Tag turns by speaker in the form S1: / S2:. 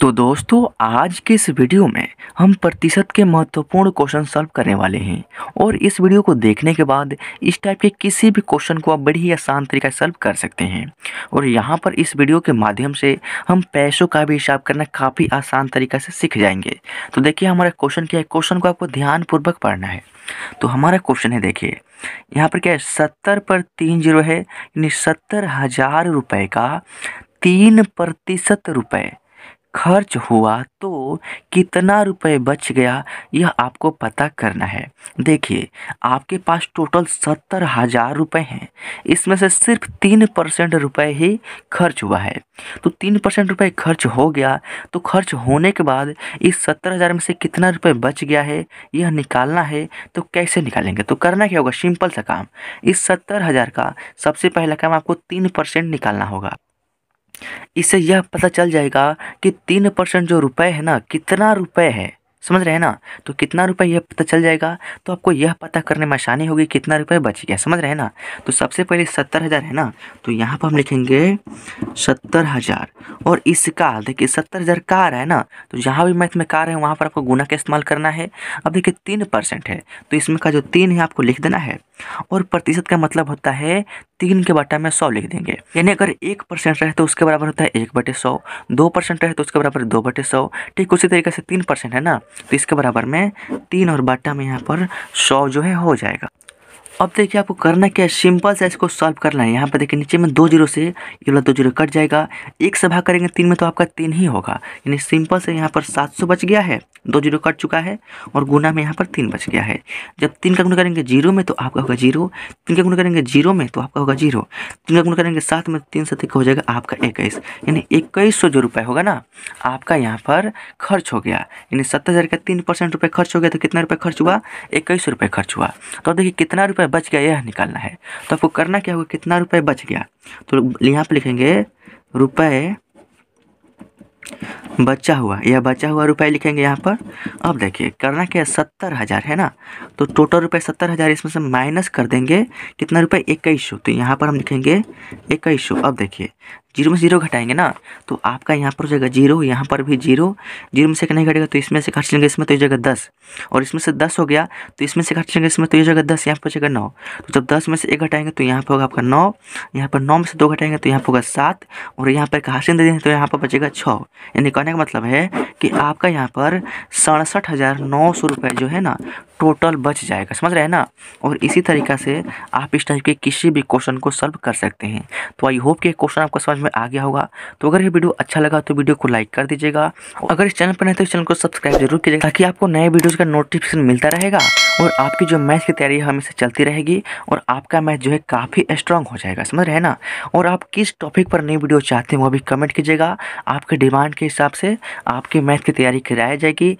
S1: तो दोस्तों आज के इस वीडियो में हम प्रतिशत के महत्वपूर्ण क्वेश्चन सॉल्व करने वाले हैं और इस वीडियो को देखने के बाद इस टाइप के किसी भी क्वेश्चन को आप बड़ी ही आसान तरीका सॉल्व कर सकते हैं और यहाँ पर इस वीडियो के माध्यम से हम पैसों का भी हिसाब करना काफ़ी आसान तरीका से सीख जाएंगे तो देखिए हमारा क्वेश्चन क्या है क्वेश्चन को आपको ध्यानपूर्वक पढ़ना है तो हमारा क्वेश्चन है देखिए यहाँ पर क्या है सत्तर पर तीन जीरो है यानी सत्तर हज़ार रुपये का तीन प्रतिशत रुपये खर्च हुआ तो कितना रुपए बच गया यह आपको पता करना है देखिए आपके पास टोटल सत्तर हज़ार रुपये हैं इसमें से सिर्फ तीन परसेंट रुपये ही खर्च हुआ है तो तीन परसेंट रुपये खर्च हो गया तो खर्च होने के बाद इस सत्तर हज़ार में से कितना रुपये बच गया है यह निकालना है तो कैसे निकालेंगे तो करना क्या होगा सिंपल सा काम इस सत्तर हज़ार का सबसे पहला काम आपको तीन परसेंट निकालना होगा इससे यह पता चल जाएगा कि तीन परसेंट जो रुपए है ना कितना रुपए है समझ रहे हैं ना तो कितना रुपए यह पता चल जाएगा तो आपको यह पता करने में आसानी होगी कितना रुपए बच गया समझ रहे हैं ना तो सबसे पहले सत्तर हज़ार है ना तो यहाँ पर हम लिखेंगे सत्तर हज़ार और इसका देखिए सत्तर हज़ार कार है ना तो जहाँ भी मैथ में कार है वहाँ पर आपको गुना का इस्तेमाल करना है अब देखिए तीन परसेंट है तो इसमें का जो तीन है आपको लिख देना है और प्रतिशत का मतलब होता है तीन के बटा में सौ लिख देंगे यानी अगर एक परसेंट रहे तो उसके बराबर होता है एक बटे सौ दो परसेंट रहे तो उसके बराबर दो बटे सौ ठीक उसी तरीके से तीन परसेंट है ना तो इसके बराबर में तीन और बाटा में यहाँ पर सौ जो है हो जाएगा अब देखिए आपको करना क्या है सिंपल सा इसको सॉल्व करना है यहाँ पर देखिए नीचे में दो जीरो से ये वाला दो जीरो कट जाएगा एक से भाग करेंगे तीन में तो आपका तीन ही होगा यानी सिंपल से यहाँ पर सात सौ बच गया है दो जीरो कट चुका है और गुना में यहाँ पर तीन बच गया है जब तीन का गुना करेंगे जीरो में तो आपका होगा जीरो तीन का गुना करेंगे जीरो में तो आपका होगा जीरो तीन का गुना करेंगे सात में तो तीन सत्य हो जाएगा आपका इक्कीस यानी इक्कीस सौ जो रुपये होगा ना आपका यहाँ पर खर्च हो गया यानी सत्तर हज़ार का तीन परसेंट रुपये खर्च हो गया तो कितना रुपये खर्च हुआ इक्कीस सौ रुपये खर्च हुआ तो देखिए कितना रुपये रुपया बच गया यह निकालना है तो आपको करना क्या होगा कितना रुपये बच गया तो यहाँ पर लिखेंगे रुपये बचा हुआ यह बचा हुआ रुपये लिखेंगे यहाँ पर अब देखिए करना क्या है सत्तर हज़ार है ना तो टोटल रुपये सत्तर हज़ार इसमें से माइनस कर देंगे कितना रुपये इक्कीस सौ तो यहाँ पर हम लिखेंगे इक्कीस सौ अब देखिए जीरो में जीरो घटाएंगे ना तो आपका यहाँ पर हो जाएगा जीरो यहाँ पर भी जीरो जीरो में से नहीं घटेगा तो इसमें से घट लेंगे इसमें तो ये जगह दस और इसमें से दस हो गया तो इसमें से घट लेंगे इसमें तो ये जगह दस यहाँ पर जगह नौ तो जब दस में से एक घटाएंगे तो यहाँ पर होगा आपका नौ यहाँ पर नौ में से दो घटाएंगे तो यहाँ पर होगा सात और यहाँ पर घासन दे देंगे तो यहाँ पर बचेगा छः यानी कहने का मतलब है कि आपका यहाँ पर सड़सठ हज़ार नौ सौ रुपये जो है ना टोटल बच जाएगा समझ रहे हैं ना और इसी तरीका से आप इस टाइप के किसी भी क्वेश्चन को सॉल्व कर सकते हैं तो आई होप कि क्वेश्चन आपको समझ में आ गया होगा तो अगर ये वीडियो अच्छा लगा तो वीडियो को लाइक कर दीजिएगा और अगर इस चैनल पर नहीं तो इस चैनल को सब्सक्राइब जरूर कीजिएगा ताकि आपको नए वीडियोज़ का नोटिफिकेशन मिलता रहेगा और आपकी जो मैथ की तैयारी हमेशा चलती रहेगी और आपका मैथ जो है काफ़ी स्ट्रांग हो जाएगा समझ रहे हैं ना और आप किस टॉपिक पर नई वीडियो चाहते हैं वो भी कमेंट कीजिएगा आपके डिमांड के हिसाब से आपकी मैथ की तैयारी कराई जाएगी